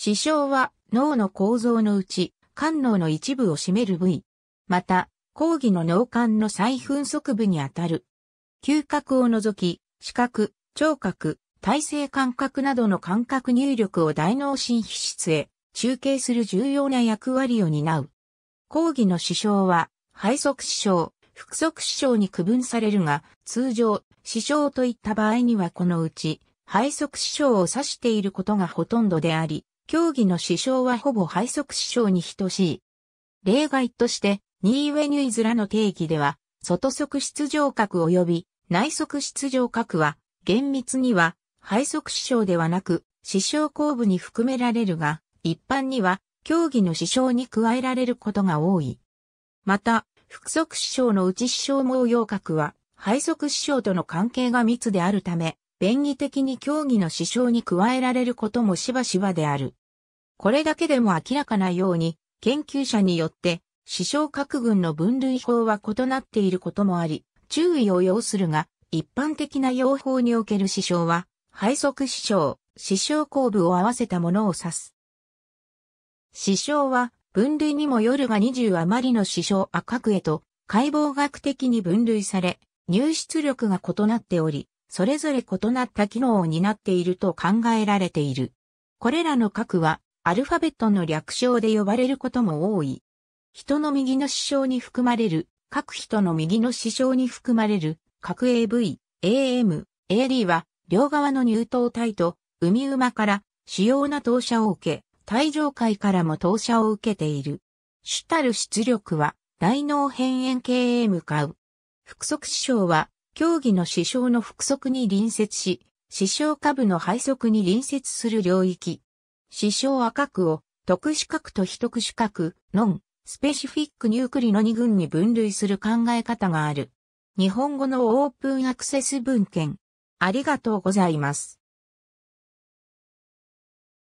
視床は脳の構造のうち、肝脳の一部を占める部位。また、講義の脳幹の再粉足部にあたる。嗅覚を除き、視覚、聴覚、体制感覚などの感覚入力を大脳神秘質へ中継する重要な役割を担う。講義の視床は、肺側視床、腹側視床に区分されるが、通常、視床といった場合にはこのうち、肺側視床を指していることがほとんどであり、競技の師匠はほぼ配属師匠に等しい。例外として、ニーウェニュイズらの定義では、外側出場格及び内側出場格は、厳密には、配属師匠ではなく、師匠後部に含められるが、一般には、競技の師匠に加えられることが多い。また、副側師匠の内師匠毛様格は、配属師匠との関係が密であるため、便宜的に競技の師匠に加えられることもしばしばである。これだけでも明らかなように、研究者によって、死傷核群の分類法は異なっていることもあり、注意を要するが、一般的な用法における死傷は、配側死傷、死傷後部を合わせたものを指す。死傷は、分類にも夜が20余りの死傷赤区へと、解剖学的に分類され、入出力が異なっており、それぞれ異なった機能を担っていると考えられている。これらの核は、アルファベットの略称で呼ばれることも多い。人の右の支障に含まれる、各人の右の支障に含まれる、各 AV、AM、AD は、両側の乳頭体と、海馬から、主要な投射を受け、体上界からも投射を受けている。主たる出力は、大脳辺縁系へ向かう。腹側支障は、競技の支障の腹側に隣接し、支障下部の背側に隣接する領域。視床赤区を特殊核と非特殊核、ノン、スペシフィックニュークリの2群に分類する考え方がある。日本語のオープンアクセス文献。ありがとうございます。